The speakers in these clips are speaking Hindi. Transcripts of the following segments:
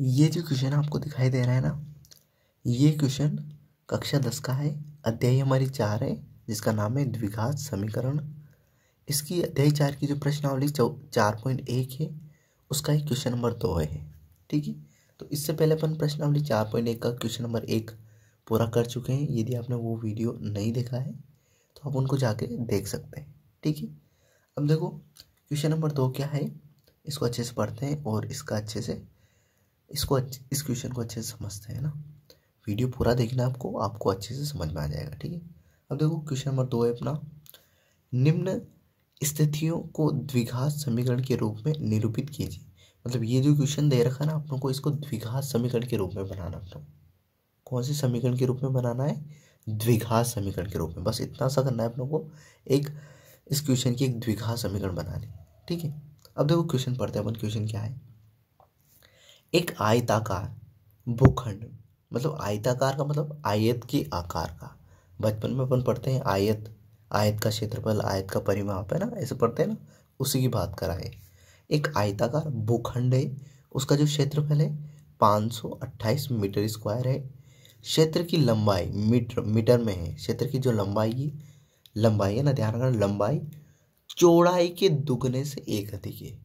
ये जो क्वेश्चन आपको दिखाई दे रहा है ना ये क्वेश्चन कक्षा दस का है अध्याय हमारी चार है जिसका नाम है द्विघात समीकरण इसकी अध्याय चार की जो प्रश्नावली चार पॉइंट एक है उसका ही क्वेश्चन नंबर दो है ठीक है तो इससे पहले अपन प्रश्नावली चार पॉइंट एक का क्वेश्चन नंबर एक पूरा कर चुके हैं यदि आपने वो वीडियो नहीं देखा है तो आप उनको जाके देख सकते हैं ठीक है अब देखो क्वेश्चन नंबर दो क्या है इसको अच्छे से पढ़ते हैं और इसका अच्छे से इसको इस क्वेश्चन को अच्छे से समझते हैं ना वीडियो पूरा देखना आपको आपको अच्छे से समझ में आ जाएगा ठीक है अब देखो क्वेश्चन नंबर दो है अपना निम्न स्थितियों को द्विघात समीकरण के रूप में निरूपित कीजिए मतलब ये जो क्वेश्चन दे रखा है ना आप लोग को इसको द्विघात समीकरण के रूप में बनाना अपना कौन से समीकरण के रूप में बनाना है द्विघात समीकरण के रूप में बस इतना सा करना है आप लोग को एक इस क्वेश्चन की एक द्विघात समीकरण बनानी ठीक है अब देखो क्वेश्चन पढ़ते हैं अपन क्वेश्चन क्या है एक आयताकार भूखंड मतलब आयताकार का मतलब आयत के आकार का बचपन में अपन पढ़ते हैं आयत आयत का क्षेत्रफल आयत का परिमाप है ना ऐसे पढ़ते हैं ना उसी की बात कराए एक आयताकार भूखंड है उसका जो क्षेत्रफल है 528 मीटर स्क्वायर है क्षेत्र की लंबाई मीटर मीटर में है क्षेत्र की जो लंबाई है लंबाई है ना ध्यान रखना लंबाई चौड़ाई के दुगने से एक अधिक है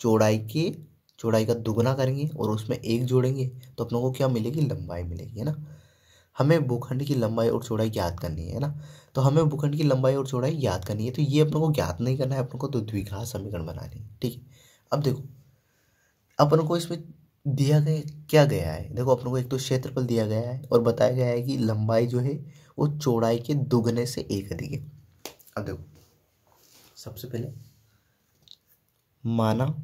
चौड़ाई के चौड़ाई का दुगना करेंगे और उसमें एक जोड़ेंगे तो अपनों को क्या मिलेगी लंबाई मिलेगी है ना हमें भूखंड की लंबाई और चौड़ाई ज्ञात करनी है ना तो हमें भूखंड की लंबाई और चौड़ाई याद करनी है तो ये अपनों को ज्ञात नहीं करना है अपनों को तो द्विघात समीकरण बनानी है ठीक है अब देखो अपन को इसमें दिया गया क्या गया है देखो अपनों को एक तो क्षेत्रफल दिया गया है और बताया गया है कि लंबाई जो है वो चौड़ाई के दुगने से एक अधिक है अब देखो सबसे पहले माना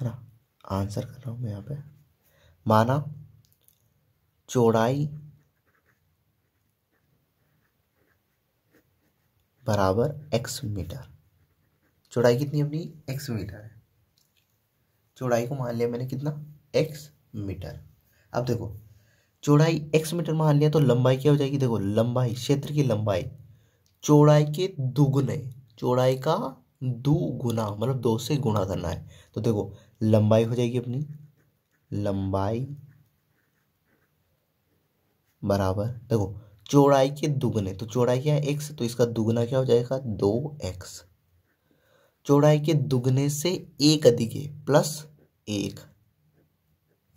है ना आंसर कर रहा हूँ मैं यहाँ पे माना चौड़ाई बराबर एक्स मीटर चौड़ाई कितनी अपनी एक्स मीटर है चौड़ाई को मान लिया मैंने कितना एक्स मीटर अब देखो चौड़ाई एक्स मीटर मान लिया तो लंबाई क्या हो जाएगी देखो लंबाई क्षेत्र की लंबाई चौड़ाई के दुगुने चौड़ाई का दो गुना मतलब दो से गुणा करना है तो देखो लंबाई हो जाएगी अपनी लंबाई बराबर देखो चौड़ाई के दुगने तो चौड़ाई क्या है एक्स तो इसका दुगना क्या हो जाएगा दो एक्स चौड़ाई के दुगने से एक अधिक है प्लस एक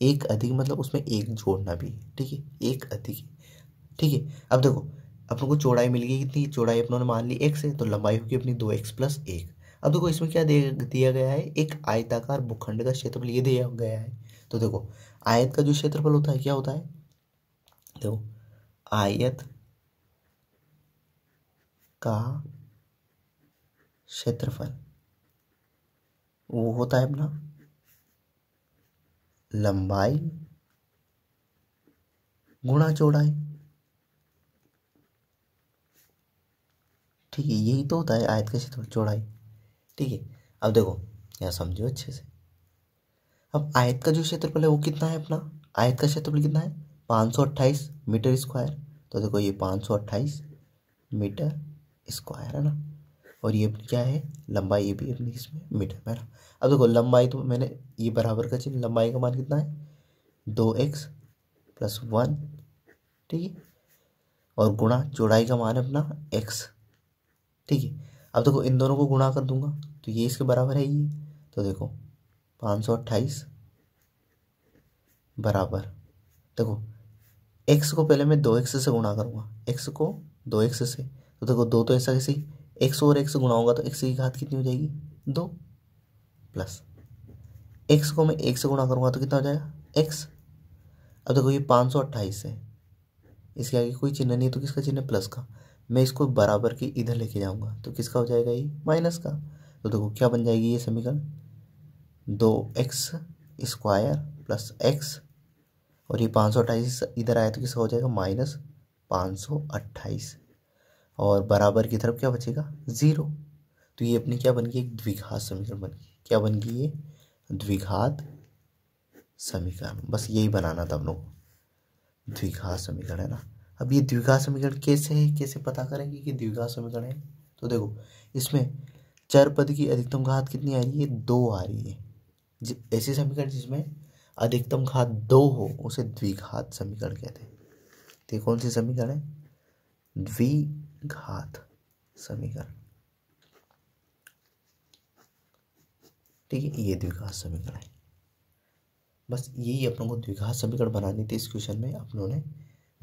एक अधिक मतलब उसमें एक जोड़ना भी ठीक है एक अधिक ठीक है अब देखो अपन को चौड़ाई मिल गई कितनी चौड़ाई अपनों ने मान ली एक्स है तो लंबाई होगी अपनी दो एक्स प्लस एक अब देखो इसमें क्या दिया गया है एक आयताकार भूखंड का क्षेत्रफल ये दिया गया है तो देखो आयत का जो क्षेत्रफल होता है क्या होता है देखो आयत का क्षेत्रफल वो होता है अपना लंबाई गुणा चौड़ाई ठीक है यही तो होता है आयत का क्षेत्रफल चौड़ाई ठीक है अब देखो यहाँ समझो अच्छे से अब आयत का जो क्षेत्रफल है वो कितना है अपना आयत का क्षेत्रफल कितना है पाँच मीटर स्क्वायर तो देखो ये पाँच मीटर स्क्वायर है ना और ये अपनी क्या है लंबाई ये भी अपनी इसमें मीटर में ना अब देखो लंबाई तो मैंने ये बराबर का चिन्ह लंबाई का मान कितना है दो एक्स प्लस वन ठीक है और गुणा चौड़ाई का मान अपना एक्स ठीक है अब देखो इन दोनों को गुणा कर दूंगा तो ये इसके बराबर है ये तो देखो पाँच सौ अट्ठाईस बराबर देखो एक्स को पहले मैं दो एक्स से गुणा करूँगा एक्स को दो एक्स से तो देखो दो तो ऐसा कैसे एक्स और एक्स गुणा होगा तो एक्स की घात कितनी हो जाएगी दो प्लस एक्स को मैं एक से गुणा करूँगा तो कितना हो जाएगा एक्स अब देखो ये पाँच सौ अट्ठाईस है इसके आगे कोई चिन्ह नहीं है तो किसका चिन्ह प्लस का मैं इसको बराबर की इधर लेके जाऊँगा तो किसका हो जाएगा ये माइनस का तो देखो क्या बन जाएगी ये समीकरण दो एक्स स्क्वायर प्लस एक्स और ये पाँच सौ अट्ठाईस इधर आया तो किसका हो जाएगा माइनस पाँच सौ अट्ठाईस और बराबर की तरफ क्या बचेगा ज़ीरो तो ये अपनी क्या बन गई एक द्विघात समीकरण बन गई क्या बन गई ये द्विघात समीकरण बस यही बनाना था हम लोग द्विघात समीकरण है ना अब ये द्विघात समीकरण कैसे है कैसे पता करेंगे कि द्विघात समीकरण है तो देखो इसमें चर पद की अधिकतम घात कितनी आ रही है दो आ रही है ऐसे समीकरण जिसमें अधिकतम घात दो हो उसे द्विघात समीकरण कहते हैं तो कौन सी समीकरण है द्विघात समीकरण ठीक है ये द्विघात समीकरण है बस यही अपनों को द्विघात समीकरण बनानी थी इस क्वेश्चन में अपनों ने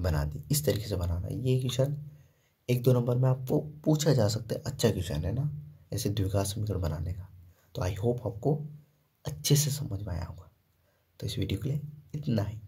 बना दी इस तरीके से बनाना ये क्वेश्चन एक दो नंबर में आपको पूछा जा सकता है अच्छा क्वेश्चन है ना ऐसे द्विघात समीकरण बनाने का तो आई होप आपको अच्छे से समझ में आया होगा तो इस वीडियो के लिए इतना ही